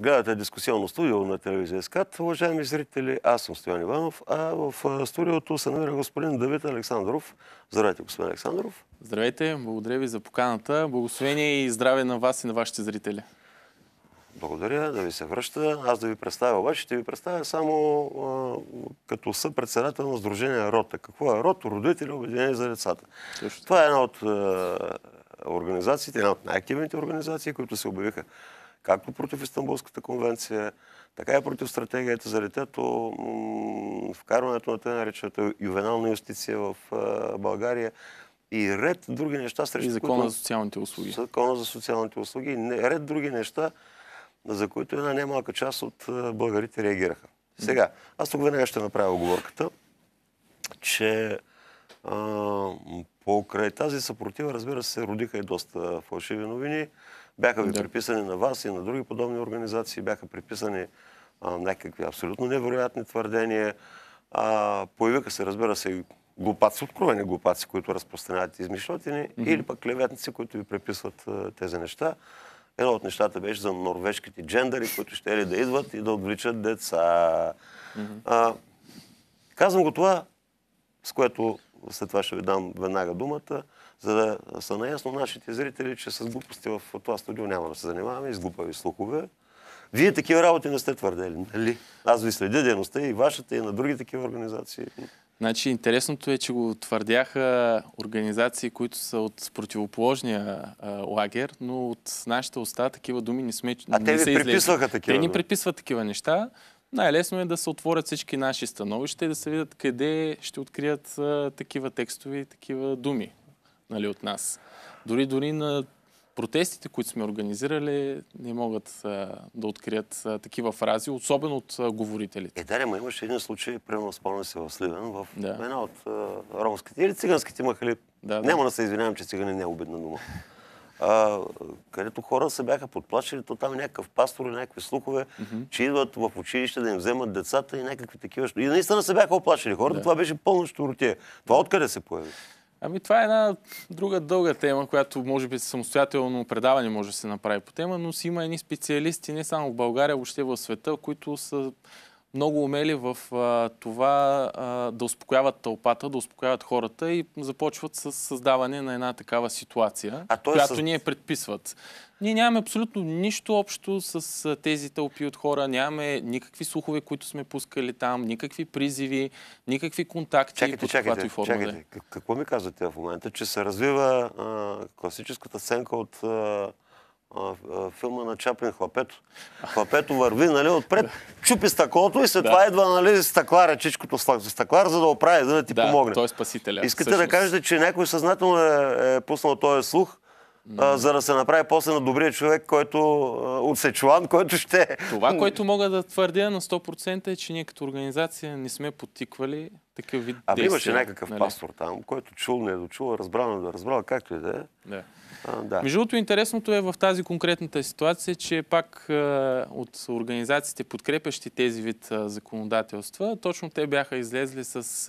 Гледате дискусионно студио на телевизия СКАТ. Уважаеми зрители, аз съм Стоян Иванов, а в студиото се намира господин Давид Александров. Здравейте, господин Александров. Здравейте, благодаря ви за поканата. Благословение и здраве на вас и на вашите зрители. Благодаря, да ви се връща. Аз да ви представя обаче, ще ви представя само а, като съпредседател на Сдружение Рота. Какво е Рот? Родители обединени за децата. Също. Това е една от а, организациите, една от най-активните организации, които се обявиха както против Истанбулската конвенция, така и против стратегията за детето, вкарването на тъй наречената ювенална юстиция в България и ред други неща срещу. И закона които... за социалните услуги. Закона за социалните услуги и ред други неща, за които една немалка част от българите реагираха. Сега, аз тук веднага ще направя оговорката, че а, покрай тази съпротива, разбира се, родиха и доста фалшиви новини. Бяха ви да. приписани на вас и на други подобни организации, бяха приписани а, някакви абсолютно невероятни твърдения. А, появиха се, разбира се, глупаци, откровени глупаци, които разпространяват измишлотини, mm-hmm. или пък клеветници, които ви преписват а, тези неща. Едно от нещата беше за норвежките джендъри, които ще ли да идват и да отвличат деца. Mm-hmm. А, казвам го това, с което след това ще ви дам веднага думата за да са наясно нашите зрители, че с глупости в това студио няма да се занимаваме с глупави слухове. Вие такива работи не сте твърдели, нали? Аз ви следя дейността и вашата, и на други такива организации. Значи, интересното е, че го твърдяха организации, които са от противоположния а, лагер, но от нашите уста такива думи не сме А не те ви приписваха такива Те ни приписват такива неща. Най-лесно е да се отворят всички наши становища и да се видят къде ще открият а, такива текстове и такива думи нали, от нас. Дори, дори на протестите, които сме организирали, не могат а, да открият а, такива фрази, особено от а, говорителите. Е, да, но имаше един случай, примерно спомням се в Сливен, в да. една от а, ромските или циганските махали. Да, Няма да. се извинявам, че цигани не е обидна дума. А, където хора се бяха подплашили, то там някакъв пастор и някакви слухове, mm-hmm. че идват в училище да им вземат децата и някакви такива. И наистина се бяха оплашили хората. Да. Това беше пълно щуротие. Това откъде се появи? Ами това е една друга дълга тема, която може би самостоятелно предаване може да се направи по тема, но си има едни специалисти не само в България, въобще в света, които са много умели в а, това а, да успокояват тълпата, да успокояват хората и започват с създаване на една такава ситуация, а е която съ... ние предписват. Ние нямаме абсолютно нищо общо с тези тълпи от хора. Нямаме никакви слухове, които сме пускали там, никакви призиви, никакви контакти. Чакайте, под чакайте, е. чакайте. Какво ми казвате в момента? Че се развива а, класическата сценка от а, а, филма на Чаплин Хлапето. Хлапето върви, нали, отпред, чупи стъклото и след това идва, нали, стъкларя, чичкото стъклар, за да оправи, за да ти да, помогне. той е спасителя. Искате всъщност... да кажете, че някой съзнателно е, е пуснал този слух, а, за да се направи после на добрия човек, който от Сечуан, който ще... Това, което мога да твърдя на 100% е, че ние като организация не сме потиквали такъв вид А имаше някакъв нали? пастор там, който чул, не е дочул, е разбрал, не да е разбрал, както и да е. Да. да. Между другото, интересното е в тази конкретната ситуация, че пак а, от организациите, подкрепящи тези вид а, законодателства, точно те бяха излезли с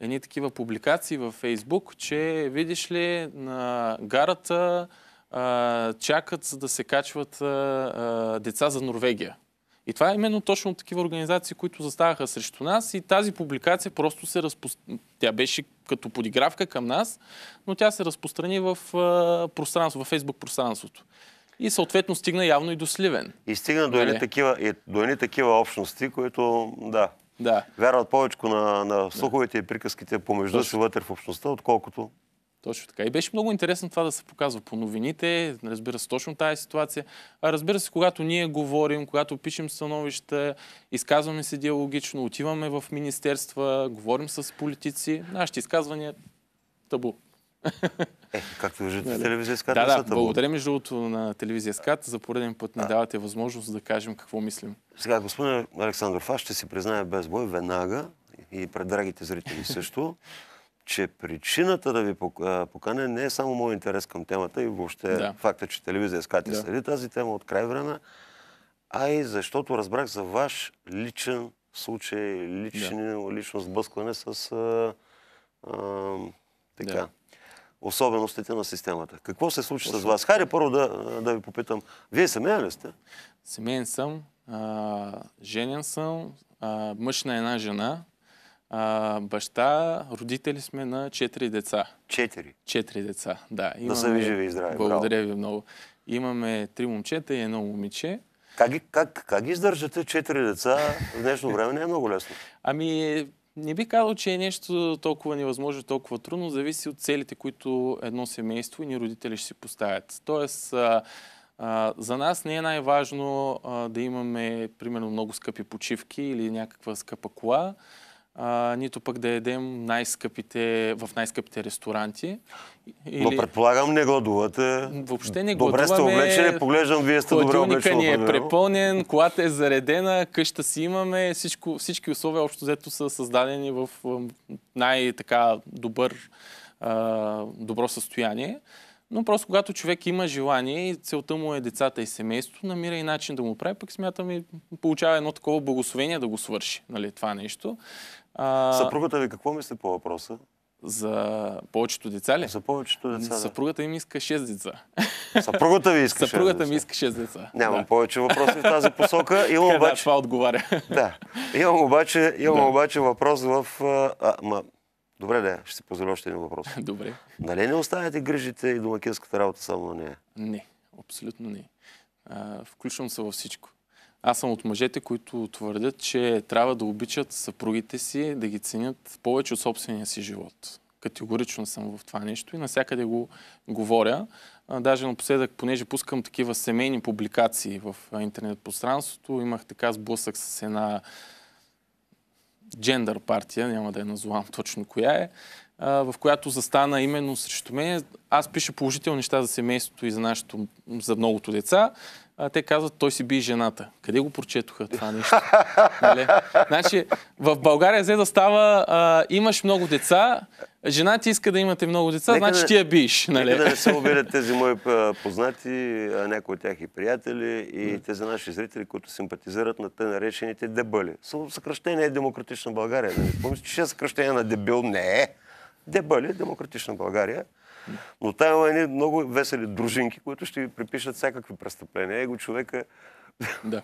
едни такива публикации във Фейсбук, че видиш ли на гарата а, чакат за да се качват а, деца за Норвегия. И това е именно точно такива организации, които заставаха срещу нас и тази публикация просто се разпространи. Тя беше като подигравка към нас, но тя се разпространи в пространство, в Фейсбук пространството. И съответно стигна явно и до Сливен. И стигна до едни, нали? такива, такива общности, които да, да. вярват повече на, на слуховете да. и приказките помежду си вътре в общността, отколкото точно така. И беше много интересно това да се показва по новините, разбира се, точно тази ситуация. А разбира се, когато ние говорим, когато пишем становища, изказваме се диалогично, отиваме в министерства, говорим с политици, нашите изказвания табу. Е, както виждате, да, нали? телевизия Скат да, да, благодаря между другото на телевизия Скат. За пореден път ни давате възможност да кажем какво мислим. Сега, господин Александров, аз ще си призная без бой веднага и пред драгите зрители също, че причината да ви поканя не е само моят интерес към темата и въобще да. факта, че телевизия Скат да. следи тази тема от край време, а и защото разбрах за ваш личен случай, лични, да. лично сблъскване с а, а, така, особеностите на системата. Какво се случи с вас? Хайде първо да, да ви попитам. Вие семейен ли сте? Семейен съм, а, женен съм, а, мъж на една жена, а, баща, родители сме на четири деца. Четири? Четири деца, да. Имаме... Да са ви живи и здрави. Благодаря ви много. Имаме три момчета и едно момиче. Как, как, как издържате четири деца в днешно време? Не е много лесно. Ами, не би казал, че е нещо толкова невъзможно, толкова трудно. Зависи от целите, които едно семейство и ни родители ще си поставят. Тоест, за нас не е най-важно да имаме, примерно, много скъпи почивки или някаква скъпа кола а, нито пък да едем най-скъпите, в най-скъпите ресторанти. Или... Но предполагам не гладувате. Въобще не добре гладуваме. Добре сте облечени, поглеждам, вие сте добре облечени. ни е нали? препълнен, колата е заредена, къща си имаме, всичко, всички условия общо взето са създадени в най-така добър, добро състояние. Но просто когато човек има желание и целта му е децата и семейството, намира и начин да му прави, пък смятам и получава едно такова благословение да го свърши, нали, това нещо. А... Съпругата ви какво мисли по въпроса? За повечето деца ли? За повечето деца. Да. Съпругата им иска 6 деца. Съпругата ви иска Съпругата 6 ми иска 6 деца. Нямам да. повече въпроси в тази посока. Имам обаче... Да, това отговаря. да. Имам обаче, имам да. обаче въпрос в... А, ма, Добре, да, ще си позволя още един въпрос. Добре. Нали не оставяте грижите и домакинската работа само на нея? Не, абсолютно не. А, включвам се във всичко. Аз съм от мъжете, които твърдят, че трябва да обичат съпругите си, да ги ценят повече от собствения си живот. Категорично съм в това нещо и насякъде го говоря. А, даже напоследък, понеже пускам такива семейни публикации в интернет пространството, имах така сблъсък с една джендър партия, няма да я назовам точно коя е, в която застана именно срещу мен. Аз пиша положителни неща за семейството и за, нашето, за многото деца. А, те казват, той си би и жената. Къде го прочетоха това нещо? Нали? Значи, в България взе да става, а, имаш много деца, жена ти иска да имате много деца, нека значи не, ти я биш. Нали? Нека да не се обидят тези мои познати, някои от тях и приятели, и mm. тези наши зрители, които симпатизират на те наречените дебъли. Съкръщение е Демократична България. Нали? Помислиш, че ще е съкръщение на дебил? Не е. Дебъли, е Демократична България. Но там има едни много весели дружинки, които ще ви припишат всякакви престъпления. Его човека... Да.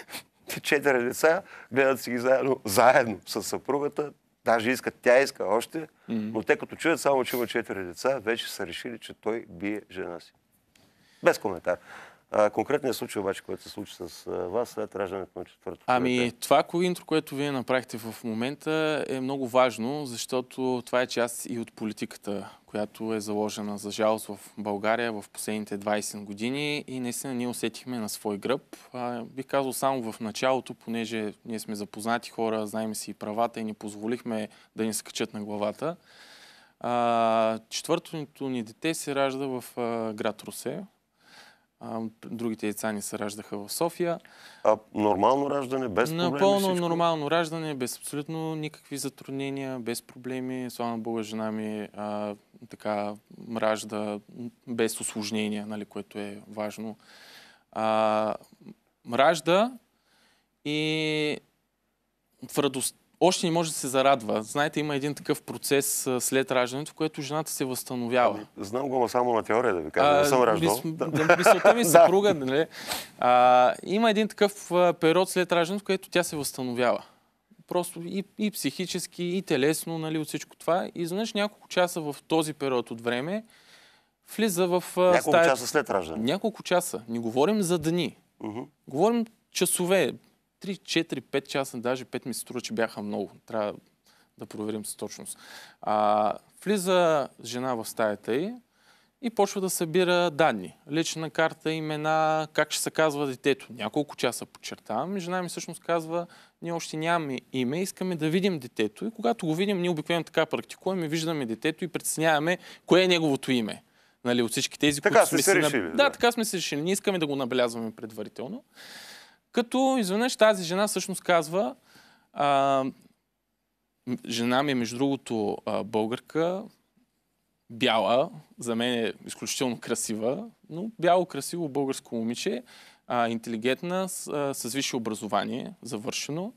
Четири деца, гледат си ги заедно, заедно с съпругата, Даже искат, тя иска още, mm-hmm. но те като чуят само, че има четири деца, вече са решили, че той бие жена си. Без коментар. А, конкретният случай обаче, който се случи с вас след раждането на четвърто. Ами това интро, което вие направихте в момента е много важно, защото това е част и от политиката, която е заложена за жалост в България в последните 20 години и наистина ние усетихме на свой гръб. А, бих казал само в началото, понеже ние сме запознати хора, знаем си и правата и ни позволихме да ни скачат на главата. А, четвъртото ни дете се ражда в а, град Русе, а, другите яйца ни се раждаха в София. А нормално раждане, без проблеми? Напълно нормално раждане, без абсолютно никакви затруднения, без проблеми. Слава Бога, жена ми а, така ражда без осложнения, нали, което е важно. А, ражда и в радост, още не може да се зарадва. Знаете, има един такъв процес след раждането, в което жената се възстановява. Ами, знам го, но само на теория да ви кажа. не съм раждал. Мисълта ми е съпруга, друга, нали? А, има един такъв период след раждането, в което тя се възстановява. Просто и, и психически, и телесно, нали, от всичко това. И изведнъж няколко часа в този период от време влиза в Няколко стая... часа след раждане. Няколко часа. Не говорим за дни. Uh-huh. Говорим часове, 3, 4, 5 часа, даже 5 ми се струва, че бяха много. Трябва да проверим с точност. А, влиза жена в стаята й и почва да събира данни. Лична карта, имена, как ще се казва детето. Няколко часа подчертавам. жена ми всъщност казва, ние още нямаме име, искаме да видим детето. И когато го видим, ние обикновено така практикуваме, виждаме детето и преценяваме кое е неговото име. Нали, от всички тези, така които сме се решили. Да, да, така сме се решили. Ние искаме да го набелязваме предварително. Като изведнъж тази жена всъщност казва, а, жена ми е между другото а, българка, бяла, за мен е изключително красива, но бяло, красиво българско момиче, а, интелигентна, с, а, с висше образование, завършено.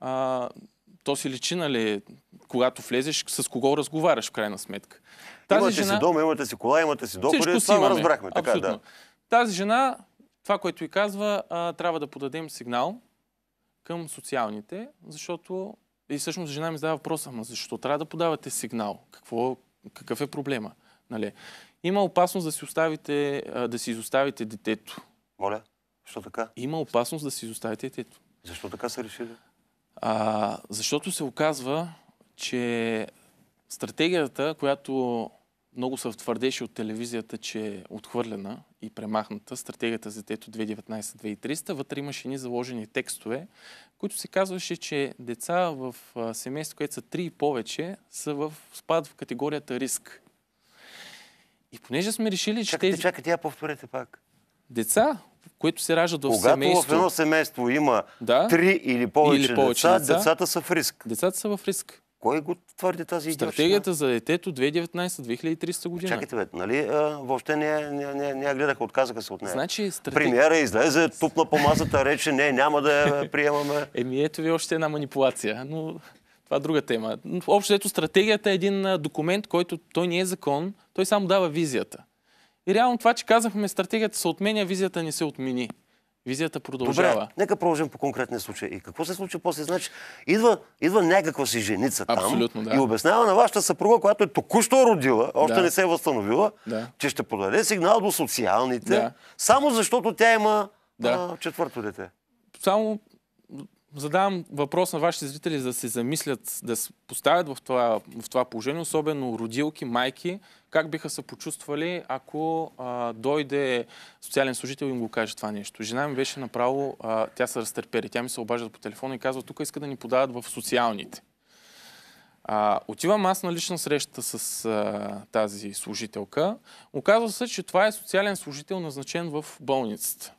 А, то си личи, нали, когато влезеш, с кого разговаряш в крайна сметка. Тази имате жена... си дом, имате си кола, имате си доходи, това имаме. разбрахме. Така, е, да. Тази жена това, което и казва, а, трябва да подадем сигнал към социалните, защото... И всъщност жена ми задава въпроса, ама защо трябва да подавате сигнал? Какво, какъв е проблема? Нали? Има опасност да си, оставите, да си изоставите детето. Моля? Защо така? Има опасност да си изоставите детето. Защо така се реши? Да? А, защото се оказва, че стратегията, която много се твърдеше от телевизията, че е отхвърлена, и премахната стратегията за детето 2019-2300, вътре имаше ни заложени текстове, които се казваше, че деца в семейство, което са 3 и повече, са в, спад в категорията риск. И понеже сме решили, че чакайте, тези... Чакайте, я повторете пак. Деца, които се раждат в Когато семейство... Когато в едно семейство има да, или повече, или повече деца, децата са в риск. Децата са в риск. Кой го твърди тази идея? Стратегията за детето 2019-2300 година. Чакайте, бе, нали въобще не, не, не, не я гледаха, отказаха се от нея. Значи, стратег... Премиера излезе, тупна по масата, рече, не, няма да я приемаме. Еми, ето ви още една манипулация, но това е друга тема. Общо, ето стратегията е един документ, който той не е закон, той само дава визията. И реално това, че казахме, стратегията се отменя, визията не се отмени. Визията продължава. Добре, нека продължим по конкретния случай. И какво се случва после? Значи, идва, идва някаква си женица там Абсолютно, да. и обяснява на вашата съпруга, която е току-що родила, още да. не се е възстановила, да. че ще подаде сигнал до социалните, да. само защото тя има да. а, четвърто дете. Само задавам въпрос на вашите зрители да се замислят, да се поставят в това, в това положение, особено родилки, майки, как биха се почувствали, ако а, дойде социален служител и им го каже това нещо. Жена ми беше направо, а, тя се разтърпери, тя ми се обажда по телефона и казва, тук иска да ни подават в социалните. А, отивам аз на лична среща с а, тази служителка. Оказва се, че това е социален служител, назначен в болницата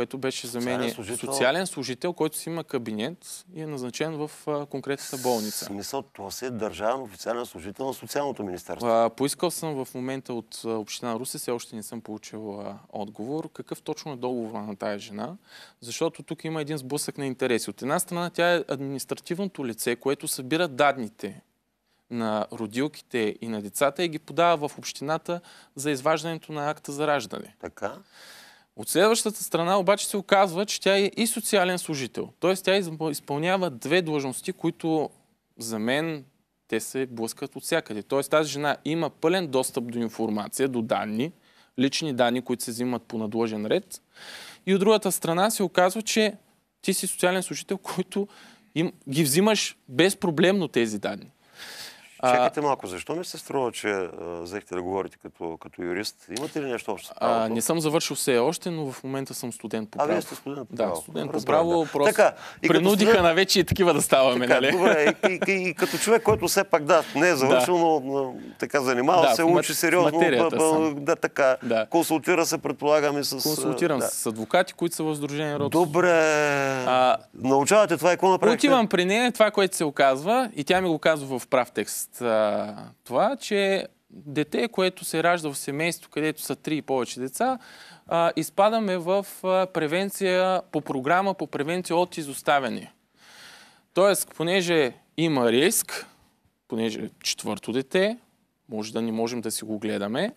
което беше за мен социален служител... социален служител, който си има кабинет и е назначен в а, конкретната болница. Смисъл, това си е държавен официален служител на Социалното министерство. А, поискал съм в момента от Община Руси, все още не съм получил а, отговор, какъв точно е договор на тая жена, защото тук има един сблъсък на интереси. От една страна тя е административното лице, което събира данните на родилките и на децата и ги подава в общината за изваждането на акта за раждане. Така. От следващата страна обаче се оказва, че тя е и социален служител. Т.е. тя изпълнява две длъжности, които за мен те се блъскат от всякъде. Тоест тази жена има пълен достъп до информация, до данни, лични данни, които се взимат по надлъжен ред. И от другата страна се оказва, че ти си социален служител, който им, ги взимаш безпроблемно тези данни. Чакайте малко, защо ми се струва, че взехте да говорите като, като юрист? Имате ли нещо общо? А, не съм завършил все още, но в момента съм студент по право. А, вие сте студент по право. Да, студент по право. Да. Просто така, и принудиха студент... на вече и такива да ставаме, така, нали? Добре, и, и, и, и, като човек, който все пак да, не е завършил, да. но така занимава да, се, учи сериозно. Да, да, така. Да. Консултира се, предполагам, и с... Консултирам да. с адвокати, които са въздружени Род. Добре. А, Научавате това и какво направихте? Отивам при нея, това, което се оказва, и тя ми го казва в прав текст а, това, че дете, което се ражда в семейство, където са три и повече деца, а, изпадаме в а, превенция по програма, по превенция от изоставяне. Тоест, понеже има риск, понеже е четвърто дете, може да не можем да си го гледаме,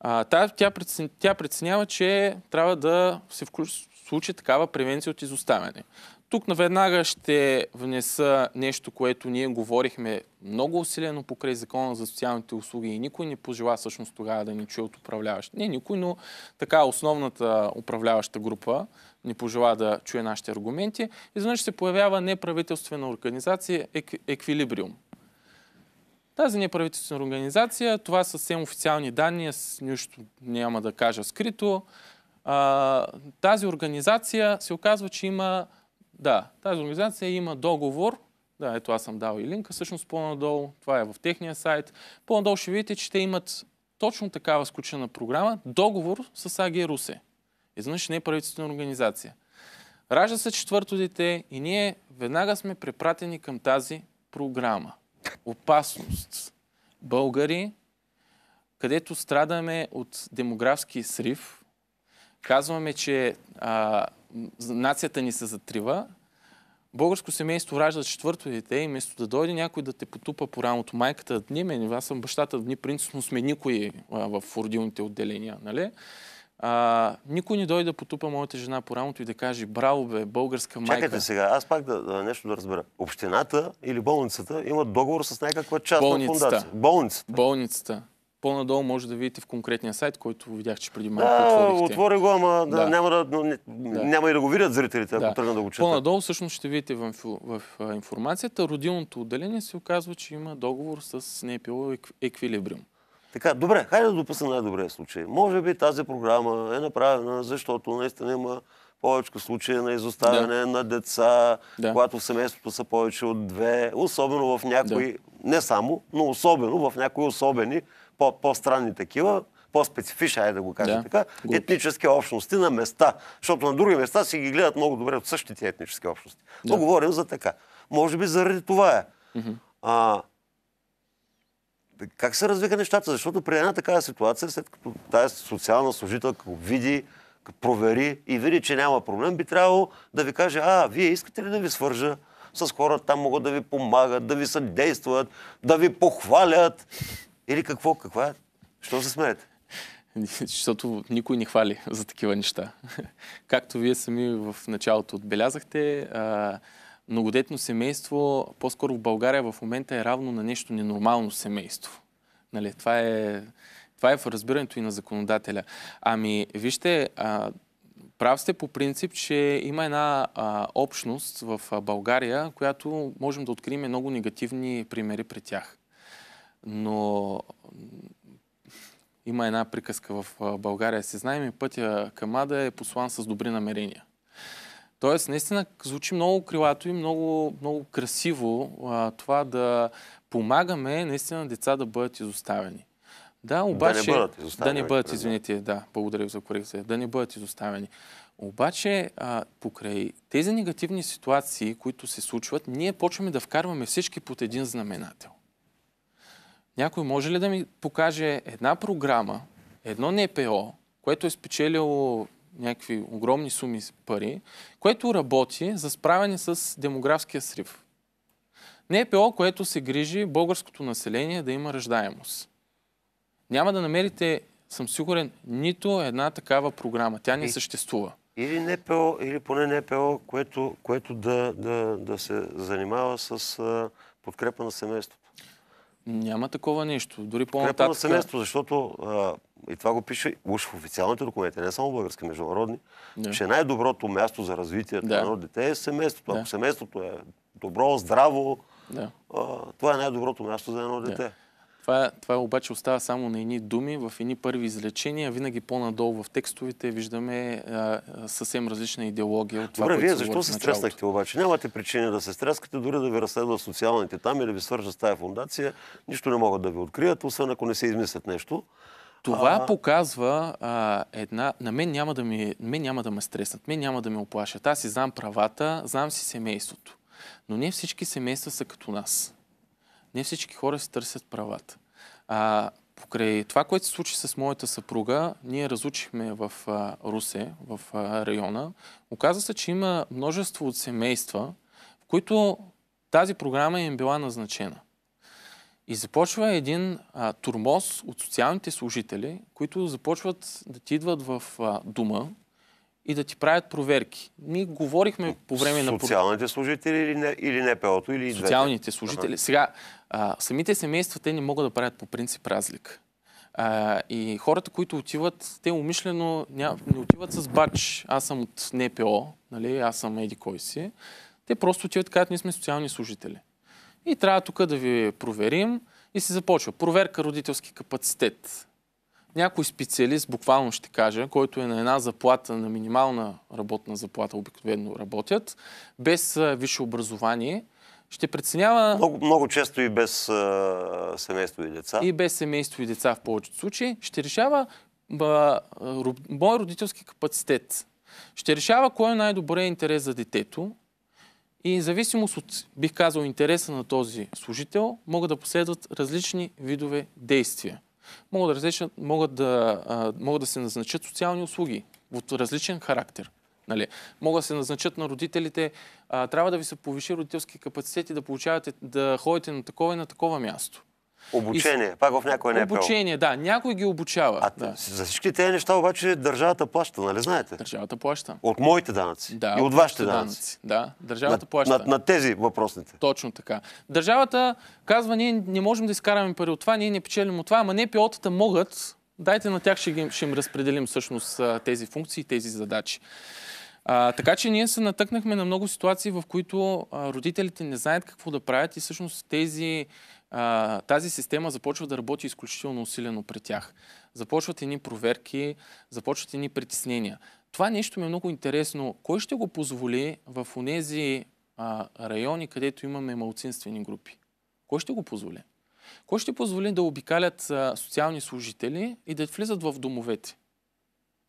а, тя, тя, тя преценява, че трябва да се включи, случи такава превенция от изоставяне. Тук наведнага ще внеса нещо, което ние говорихме много усилено покрай закона за социалните услуги и никой не пожела всъщност тогава да ни чуе от управляващ. Не никой, но така основната управляваща група не пожела да чуе нашите аргументи. Изведнъж се появява неправителствена организация Еквилибриум. Тази неправителствена организация, това са съвсем официални данни, аз нищо няма да кажа скрито. А, тази организация се оказва, че има да, тази организация има договор. Да, ето аз съм дал и линка всъщност по-надолу. Това е в техния сайт. По-надолу ще видите, че те имат точно такава сключена програма, договор с АГ Русе. Изнъж не е правителствена организация. Ражда се четвърто дете и ние веднага сме препратени към тази програма. Опасност. Българи, където страдаме от демографски срив, казваме, че а, нацията ни се затрива, българско семейство ражда четвърто дете и вместо да дойде някой да те потупа по рамото, майката да дни мен, аз съм бащата дни, принципно сме никой а, в родилните отделения, нали? А, никой не дойде да потупа моята жена по рамото и да каже, браво бе, българска майка. Чакайте сега, аз пак да, да нещо да разбера. Общината или болницата имат договор с някаква частна болницата. фундация. Болницата. Болницата. По-надолу може да видите в конкретния сайт, който видях, че преди малко да, отворихте. Отвори го, ама да, да. Няма, да, да. няма и да го видят зрителите, ако да. тръгна да го чета. По-надолу всъщност ще видите в, в, в информацията. Родилното отделение се оказва, че има договор с NPO Еквилибриум. Така, добре, хайде да допусна най-добрия случай. Може би тази програма е направена, защото наистина има повече случаи на изоставяне да. на деца, да. когато в семейството са повече от две, особено в някои, да. не само, но особено в някои особени по-странни такива, по-специфични, айде да го кажа да. така, етнически общности на места. Защото на други места си ги гледат много добре от същите етнически общности. Да. Но говорим за така. Може би заради това е. Mm-hmm. А, как се развиха нещата? Защото при една такава ситуация, след като тази социална служителка го види, провери и види, че няма проблем, би трябвало да ви каже, а, вие искате ли да ви свържа с хората, там могат да ви помагат, да ви съдействат, да ви похвалят, или какво? Каква? Що се смеете? Защото никой не хвали за такива неща. Както вие сами в началото отбелязахте, многодетно семейство, по-скоро в България в момента е равно на нещо ненормално семейство. Нали, това, е, това е в разбирането и на законодателя. Ами, вижте, прав сте по принцип, че има една общност в България, която можем да открием много негативни примери при тях но има една приказка в България. Се знаем и пътя към Ада е послан с добри намерения. Тоест, наистина звучи много крилато и много, много красиво а, това да помагаме наистина деца да бъдат изоставени. Да, обаче... Да не бъдат изоставени. Да не бъдат, извините, да. Благодаря за корекция. Да не бъдат изоставени. Обаче, а, покрай тези негативни ситуации, които се случват, ние почваме да вкарваме всички под един знаменател. Някой може ли да ми покаже една програма, едно НПО, което е спечелило някакви огромни суми пари, което работи за справяне с демографския срив? НПО, което се грижи българското население да има ръждаемост. Няма да намерите, съм сигурен, нито една такава програма. Тя не и, съществува. Или НПО, или поне НПО, което, което да, да, да се занимава с подкрепа на семейството. Няма такова нещо. Дори по-нататък... на семейство, защото а, и това го пише уж в официалните документи, не само български, международни, да. че най-доброто място за развитие да. на едно дете е семейството. Да. Ако семейството е добро, здраво, да. а, това е най-доброто място за едно дете. Това, това обаче остава само на едни думи, в едни първи излечения, винаги по-надолу в текстовите виждаме а, съвсем различна идеология от това, Добре, вие защо се стреснахте обаче? Нямате причина да се стрескате, дори да ви разследват социалните там или ви свържат с тази фундация. Нищо не могат да ви открият, освен ако не се измислят нещо. Това а... показва а, една... На мен няма, да ми, мен няма да ме стреснат, мен няма да ме оплашат. Аз си знам правата, знам си семейството. Но не всички семейства са като нас не всички хора си търсят правата. А, покрай това, което се случи с моята съпруга, ние разучихме в а, Русе, в а, района. Оказва се, че има множество от семейства, в които тази програма им е била назначена. И започва един а, турмоз от социалните служители, които започват да ти идват в а, дума, и да ти правят проверки. Ние говорихме по време на... Социалните служители или, не, или НПО-то? Или Социалните служители. Ага. Сега, а, самите семейства, те не могат да правят по принцип разлика. А, и хората, които отиват, те умишлено ня... не отиват с бач. Аз съм от НПО, нали? аз съм еди кой си. Те просто отиват казват, ние сме социални служители. И трябва тук да ви проверим. И се започва. Проверка родителски капацитет някой специалист, буквално ще кажа, който е на една заплата, на минимална работна заплата, обикновено работят, без висше образование, ще преценява... Много, много често и без а, семейство и деца. И без семейство и деца в повечето случаи. Ще решава а, роб, мой родителски капацитет. Ще решава кой е най-добре интерес за детето. И в зависимост от, бих казал, интереса на този служител, могат да последват различни видове действия могат да, различат, могат да, а, могат да се назначат социални услуги от различен характер. Нали? Могат да се назначат на родителите, а, трябва да ви се повиши родителски капацитети да получавате, да ходите на такова и на такова място. Обучение, и... пак в някоя не е Обучение, да, някой ги обучава. А да. за всички тези неща обаче държавата плаща, нали знаете? Държавата плаща. От моите данъци да, и от вашите данъци. Да, държавата на, плаща. На, на тези въпросните. Точно така. Държавата казва, ние не можем да изкараме пари от това, ние не печелим от това, ама не пилотата могат, дайте на тях ще, ги, ще им разпределим всъщност тези функции, тези задачи. А, така че ние се натъкнахме на много ситуации, в които а, родителите не знаят какво да правят и всъщност тези а, тази система започва да работи изключително усилено при тях. Започват едни проверки, започват едни притеснения. Това нещо ми е много интересно. Кой ще го позволи в тези райони, където имаме малцинствени групи? Кой ще го позволи? Кой ще позволи да обикалят а, социални служители и да влизат в домовете?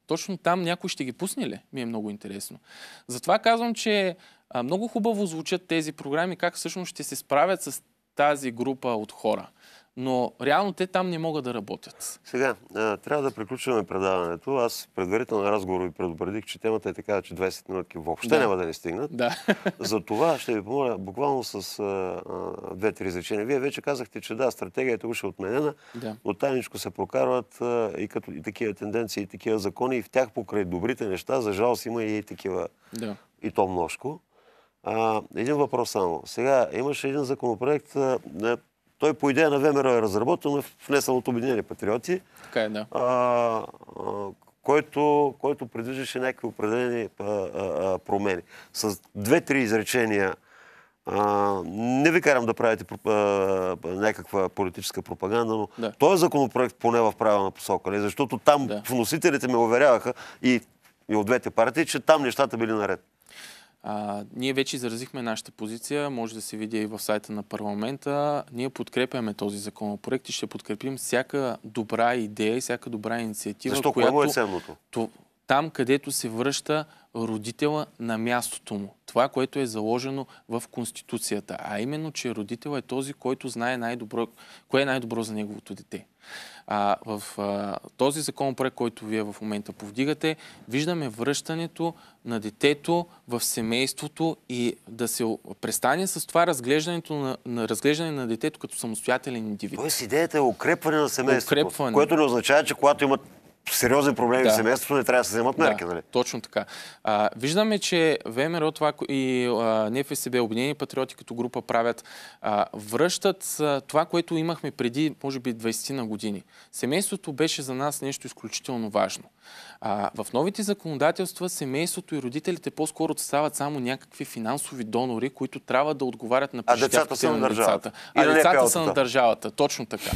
Точно там някой ще ги пусне ли? Ми е много интересно. Затова казвам, че а, много хубаво звучат тези програми, как всъщност ще се справят с тази група от хора. Но реално те там не могат да работят. Сега, а, трябва да приключваме предаването. Аз предварително разговор ви предупредих, че темата е така, че 20 минути въобще да. няма да не стигнат. Да. За това ще ви помоля буквално с две-три изречения. Вие вече казахте, че да, стратегията е уж е отменена, да. но тайничко се прокарват а, и, като, и такива тенденции, и такива закони, и в тях покрай добрите неща, за жалост има и такива. Да. И то множко. А, един въпрос само. Сега имаше един законопроект, не, той по идея на ВМРО е разработен, но е внесъл от Обединени патриоти. Така е, да. А, а, който, който предвиждаше някакви определени а, а, промени. С две-три изречения а, не ви карам да правите а, някаква политическа пропаганда, но да. този законопроект поне в правилна посока. Ли? Нали? Защото там да. вносителите ме уверяваха и, и от двете партии, че там нещата били наред. А, ние вече изразихме нашата позиция, може да се види и в сайта на парламента. Ние подкрепяме този законопроект и ще подкрепим всяка добра идея и всяка добра инициатива. Защо? Е която... Кое е ценното? там, където се връща родителът на мястото му. Това, което е заложено в Конституцията. А именно, че родител е този, който знае най-добро, кое е най-добро за неговото дете. А, в а, този законопроект, който вие в момента повдигате, виждаме връщането на детето в семейството и да се престане с това разглеждането на, на, разглеждане на детето като самостоятелен индивид. Тоест идеята е укрепване на семейството, укрепване. което не означава, че когато имат сериозни проблеми да. в семейството, не трябва да се вземат мерки, да, нали? Точно така. А, виждаме, че ВМРО това и а, НФСБ, Обединени патриоти като група правят, а, връщат а, това, което имахме преди, може би, 20 на години. Семейството беше за нас нещо изключително важно. А, в новите законодателства семейството и родителите по-скоро стават само някакви финансови донори, които трябва да отговарят на преживявките на, децата. А децата са на държавата. Точно така.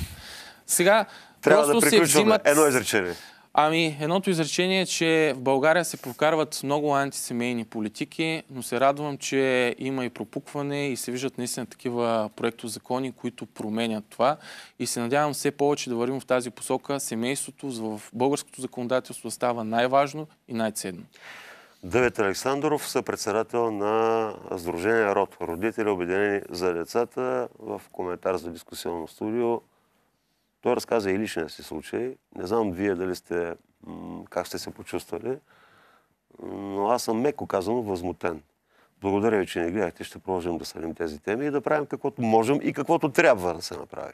Сега, трябва да приключваме. Взимат... Едно изречение. Ами, едното изречение е, че в България се прокарват много антисемейни политики, но се радвам, че има и пропукване и се виждат наистина такива проектозакони, които променят това. И се надявам все повече да вървим в тази посока. Семейството в българското законодателство става най-важно и най-ценно. Давид Александров, са председател на Сдружение РОД, родители, обединени за децата, в коментар за дискусионно студио. Той разказа и личния си случай. Не знам вие дали сте, как сте се почувствали, но аз съм меко казано възмутен. Благодаря ви, че не гледахте. Ще продължим да съдим тези теми и да правим каквото можем и каквото трябва да се направи.